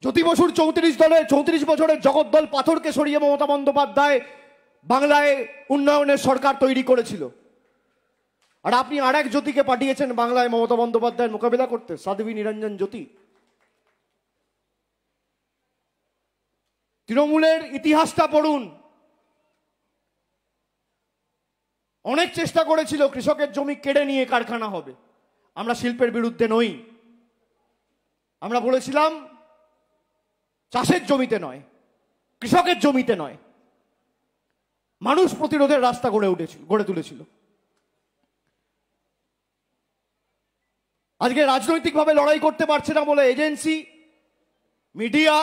জ্যোতি বসুর চৌত্রিশ দলে চৌত্রিশ বছরের জগদ্দল পাথরকে সরিয়ে মমতা বন্দ্যোপাধ্যায় বাংলায় উন্নয়নের সরকার তৈরি করেছিল আর আপনি আর এক জ্যোতিকে পাঠিয়েছেন বাংলায় মমতা বন্দ্যোপাধ্যায়ের মোকাবিলা করতে সাধবী নিরঞ্জন জ্যোতি তৃণমূলের ইতিহাসটা পড়ুন অনেক চেষ্টা করেছিল কৃষকের জমি কেড়ে নিয়ে কারখানা হবে আমরা শিল্পের বিরুদ্ধে নই আমরা বলেছিলাম চাষের জমিতে নয় কৃষকের জমিতে নয় মানুষ প্রতিরোধের রাস্তা গড়ে উঠেছিল গড়ে তুলেছিল আজকে রাজনৈতিকভাবে লড়াই করতে পারছে না বলে এজেন্সি মিডিয়া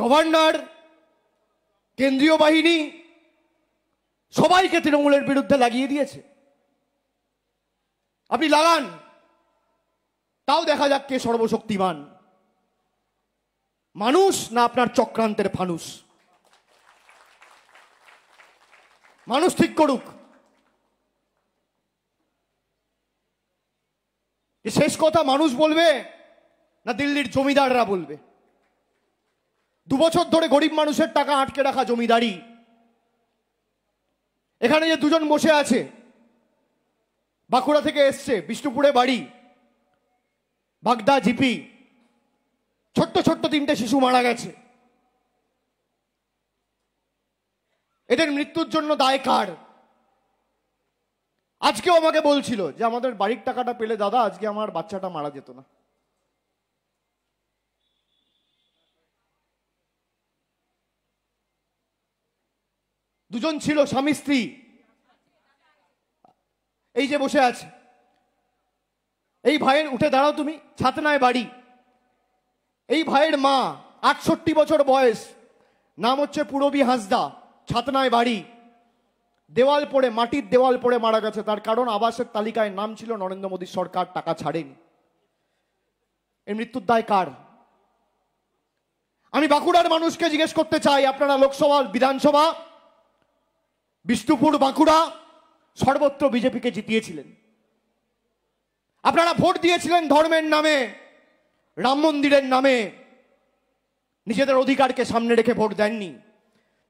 গভর্নর কেন্দ্রীয় বাহিনী সবাইকে তৃণমূলের বিরুদ্ধে লাগিয়ে দিয়েছে আপনি লাগান তাও দেখা যাক কে সর্বশক্তিমান মানুষ না আপনার চক্রান্তের ফানুষ মানুষ ঠিক করুক শেষ কথা মানুষ বলবে না দিল্লির জমিদাররা বলবে দু বছর ধরে গরিব মানুষের টাকা আটকে রাখা জমিদারি এখানে যে দুজন বসে আছে বাঁকুড়া থেকে এসছে বিষ্ণুপুরে বাড়ি বাগদা ঝিপি ছোট্ট ছোট্ট তিনটে শিশু মারা গেছে এদের মৃত্যুর জন্য দায় কার আজকেও আমাকে বলছিল যে আমাদের বাড়ির টাকাটা পেলে দাদা আজকে আমার বাচ্চাটা মারা যেত না দুজন ছিল স্বামী স্ত্রী এই যে বসে আছে এই ভাইয়ের উঠে দাঁড়াও তুমি ছাতনায় বাড়ি এই ভাইয়ের মা আটষট্টি বছর বয়স নাম হচ্ছে পুরবী হাঁসদা ছাতনায় বাড়ি দেওয়াল পড়ে মাটির দেওয়াল পড়ে মারা গেছে তার কারণ আবাসের তালিকায় নাম ছিল নরেন্দ্র মোদীর সরকার টাকা ছাড়েনি এর মৃত্যুর দায় কার আমি বাঁকুড়ার মানুষকে জিজ্ঞেস করতে চাই আপনারা লোকসভা বিধানসভা বিষ্ণুপুর বাঁকুড়া সর্বত্র বিজেপিকে জিতিয়েছিলেন আপনারা ভোট দিয়েছিলেন ধর্মের নামে রাম মন্দিরের নামে নিজেদের অধিকারকে সামনে রেখে ভোট দেননি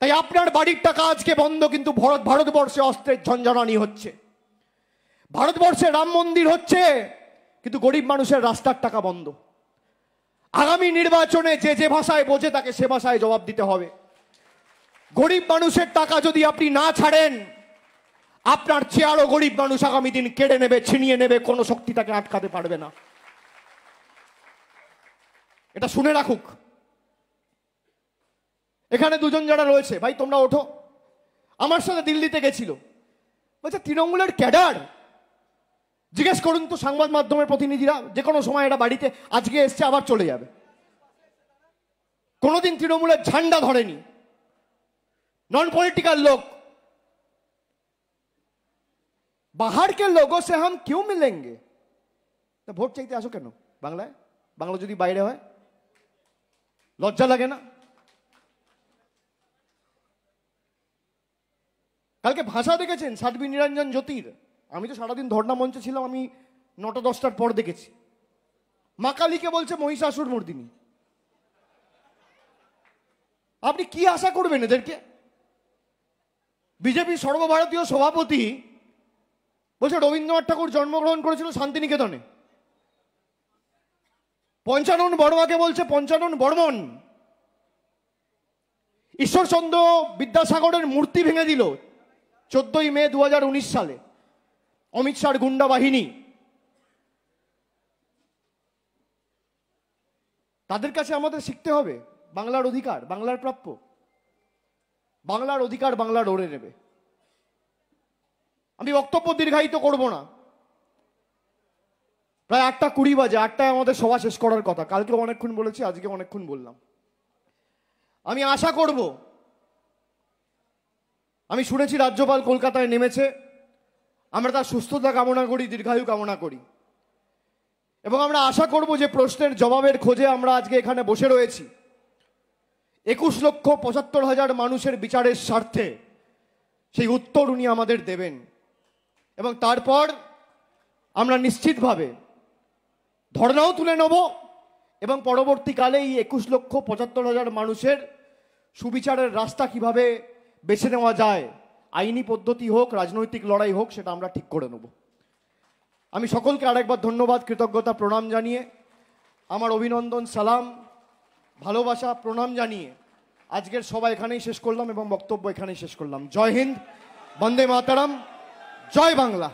তাই আপনার বাড়ির টাকা আজকে বন্ধ কিন্তু ভারত ভারতবর্ষে অস্ত্রের ঝঞ্ঝানি হচ্ছে ভারতবর্ষে রাম মন্দির হচ্ছে কিন্তু গরিব মানুষের রাস্তার টাকা বন্ধ আগামী নির্বাচনে যে যে ভাষায় বোঝে তাকে সে ভাষায় জবাব দিতে হবে গরিব মানুষের টাকা যদি আপনি না ছাড়েন আপনার চেয়ারও গরিব মানুষ আগামী দিন কেড়ে নেবে ছিনিয়ে নেবে কোনো শক্তি তাকে আটকাতে পারবে না এটা শুনে রাখুক এখানে দুজন যারা রয়েছে ভাই তোমরা ওঠো আমার সাথে দিল্লিতে গেছিল বলছে তৃণমূলের ক্যাডার জিজ্ঞেস করুন তো সংবাদ মাধ্যমের প্রতিনিধিরা যে কোনো সময় এটা বাড়িতে আজকে এসছে আবার চলে যাবে কোনোদিন তৃণমূলের ঝান্ডা ধরেনি নন পলিটিক্যাল লোক বাহার কে লোগো সে হাম কেউ মিলেঙ্গে তা ভোট চাইতে আসো কেন বাংলায় বাংলা যদি বাইরে হয় লজ্জা লাগে না কালকে ভাষা দেখেছেন সাধবী নিরঞ্জন জ্যোতির আমি তো সারাদিন ধর্ণা মঞ্চে ছিলাম আমি নটা দশটার পর দেখেছি মা কালীকে বলছে মহিষাসুর মর্দিনী আপনি কি আশা করবেন এদেরকে বিজেপি সর্বভারতীয় সভাপতি বলছে রবীন্দ্রনাথ ঠাকুর জন্মগ্রহণ করেছিল শান্তিনিকেতনে পঞ্চানন বর্মাকে বলছে পঞ্চানন বর্মন ঈশ্বরচন্দ্র বিদ্যাসাগরের মূর্তি ভেঙে দিল চোদ্দই মে দু সালে অমিত শাহর গুন্ডা বাহিনী তাদের কাছে আমাদের শিখতে হবে বাংলার অধিকার বাংলার প্রাপ্য বাংলার অধিকার বাংলার ডরে নেবে আমি বক্তব্য দীর্ঘায়িত করব না প্রায় আটটা কুড়ি বাজে আটটায় আমাদের সভা শেষ করার কথা কালকে অনেকক্ষণ বলেছি আজকে অনেকক্ষণ বললাম আমি আশা করব আমি শুনেছি রাজ্যপাল কলকাতায় নেমেছে আমরা তার সুস্থতা কামনা করি দীর্ঘায়ু কামনা করি এবং আমরা আশা করব যে প্রশ্নের জবাবের খোঁজে আমরা আজকে এখানে বসে রয়েছি একুশ লক্ষ পঁচাত্তর হাজার মানুষের বিচারের স্বার্থে সেই উত্তর উনি আমাদের দেবেন এবং তারপর আমরা নিশ্চিতভাবে ধর্নাও তুলে নেব এবং পরবর্তীকালে এই একুশ লক্ষ পঁচাত্তর হাজার মানুষের সুবিচারের রাস্তা কিভাবে বেছে নেওয়া যায় আইনি পদ্ধতি হোক রাজনৈতিক লড়াই হোক সেটা আমরা ঠিক করে নেব আমি সকলকে আরেকবার ধন্যবাদ কৃতজ্ঞতা প্রণাম জানিয়ে আমার অভিনন্দন সালাম ভালোবাসা প্রণাম জানিয়ে আজকের সভা এখানেই শেষ করলাম এবং বক্তব্য এখানেই শেষ করলাম জয় হিন্দ বন্দে মাতারাম জয় বাংলা